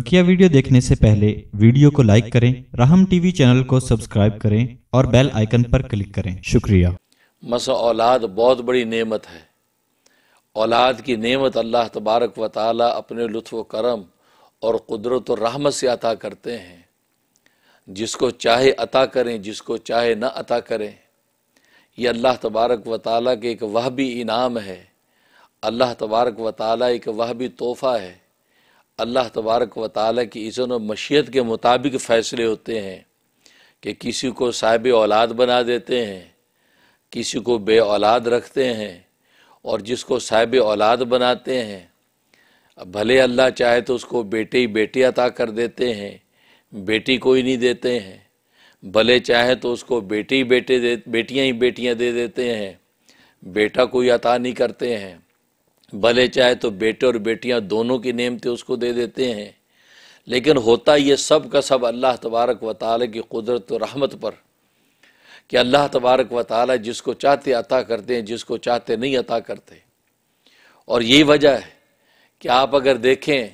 बकिया वीडियो देखने से पहले वीडियो को लाइक करें राहम टीवी चैनल को सब्सक्राइब करें और बेल आइकन पर क्लिक करें शुक्रिया मस औलाद बहुत बड़ी नेमत है औलाद की नेमत अल्लाह तबारक व ताली अपने लुत्फ करम और कुदरत और रहमत से अता करते हैं जिसको चाहे अता करें जिसको चाहे ना अता करें यह अल्लाह तबारक व ताली के एक वह भी इनाम है अल्लाह तबारक व ताली एक वह भी तोहफ़ा है अल्लाह तबारक व ताली की इज़न और मशीत के मुताबिक फ़ैसले होते हैं कि किसी को साहिब औलाद बना देते हैं किसी को बे औलाद रखते हैं और जिसको साहिब औलाद बनाते हैं भले अल्लाह चाहे तो उसको बेटे ही बेटी अता कर देते हैं बेटी कोई नहीं देते हैं भले चाहे तो उसको बेटी बेटे दे बेटियाँ ही बेटियाँ दे देते हैं बेटा कोई अता नहीं करते हैं भले चाहे तो बेटे और बेटियां दोनों की नेमतें उसको दे देते हैं लेकिन होता ये सब का सब अल्लाह तबारक व ताली की कुदरत और रहमत पर कि अल्लाह तबारक व ताली जिसको चाहते अता करते हैं जिसको चाहते नहीं अता करते और यही वजह है कि आप अगर देखें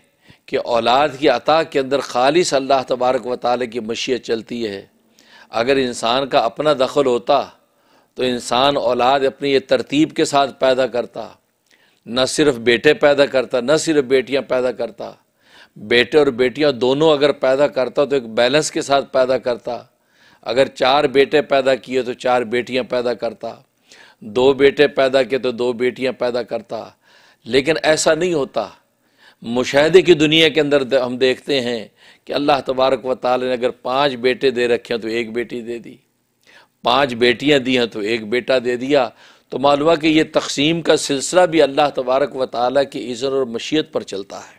कि औलाद की अता के अंदर खालिश अल्लाह तबारक व ताली की मशीत चलती है अगर इंसान का अपना दखल होता तो इंसान औलाद अपनी ये तरतीब के साथ पैदा करता न सिर्फ बेटे पैदा करता न सिर्फ बेटियां पैदा करता बेटे और बेटियां दोनों अगर पैदा करता तो एक बैलेंस के साथ पैदा करता अगर चार बेटे पैदा किए तो चार बेटियां पैदा करता दो बेटे पैदा किए तो दो बेटियां पैदा करता लेकिन ऐसा नहीं होता मुशाहदे की दुनिया के अंदर हम देखते हैं कि अल्लाह तबारक व ताल ने अगर पाँच बेटे दे रखे हैं तो एक बेटी दे दी पाँच बेटियाँ दी हैं तो एक बेटा दे दिया तो मालूम कि यह तकसीम का सिलसिला भी अल्लाह तबारक व ताली की इज़्ज़त और मशीत पर चलता है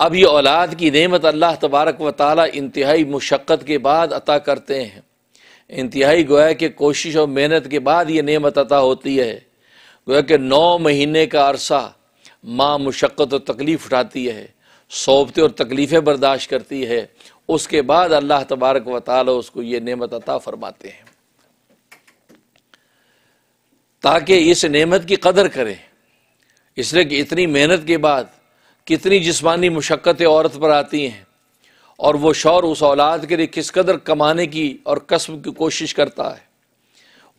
अब ये औलाद की नमत अल्लाह तबारक व ताली इंतहाई मुशक्क़त के बाद अता करते हैं इंतहाई गोया कि कोशिश और मेहनत के बाद ये नमत अता होती है गोया कि नौ महीने का अरसा माँ मुशक्क़त और तकलीफ़ उठाती है सोबते और तकलीफ़ें बर्दाश्त करती है उसके बाद अल्लाह तबारक व ताली उसको ये नमत अता फ़रमाते हैं ताकि इस नेमत की कदर करें इसलिए कि इतनी मेहनत के बाद कितनी जिस्मानी मुशक्क़तें औरत पर आती हैं और वो शौर उस औलाद के लिए किस कदर कमाने की और कस्ब की कोशिश करता है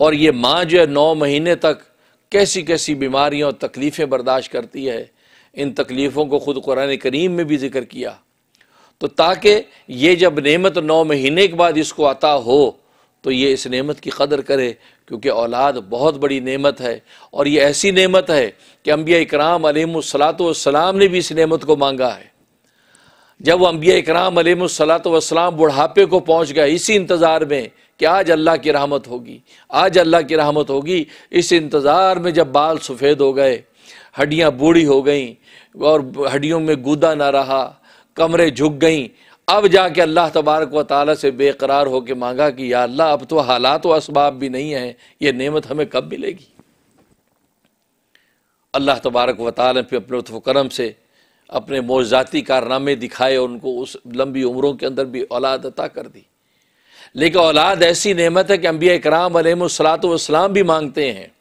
और ये माँ जो है नौ महीने तक कैसी कैसी बीमारियाँ और तकलीफ़ें बर्दाश्त करती है इन तकलीफ़ों को ख़ुद कुरान करीम में भी जिक्र किया तो ताकि ये जब नेमत नौ महीने के बाद इसको अता हो तो ये इस नेमत की कदर करे क्योंकि औलाद बहुत बड़ी नेमत है और ये ऐसी नेमत है कि अम्बिया इकराम सलाम ने भी इस नेमत को मांगा है जब वो अम्बिया इकराम सलाम बुढ़ापे को पहुंच गए इसी इंतज़ार में कि आज अल्लाह की रहमत होगी आज अल्लाह की रहमत होगी इस इंतज़ार में जब बाल सफ़ेद हो गए हड्डियाँ बूढ़ी हो गई और हड्डियों में गूदा ना रहा कमरे झुक गईं अब जाके अल्लाह तबारक व ताली से बेकरार होकर मांगा कि या अल्लाह अब तो हालात व इसबाब भी नहीं हैं ये नेमत हमें कब मिलेगी अल्लाह तबारक व ताली पे अपने लुफ़ करम से अपने मोजाती कारनामे दिखाए और उनको उस लंबी उम्रों के अंदर भी औलाद अता कर दी लेकिन औलाद ऐसी नेमत है कि अम्बिया कराम अलमसलात भी मांगते हैं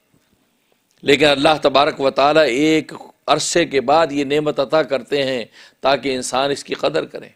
लेकिन अल्लाह तबारक व ताली एक अरसे के बाद ये नेमत अता करते हैं ताकि इंसान इसकी कदर करें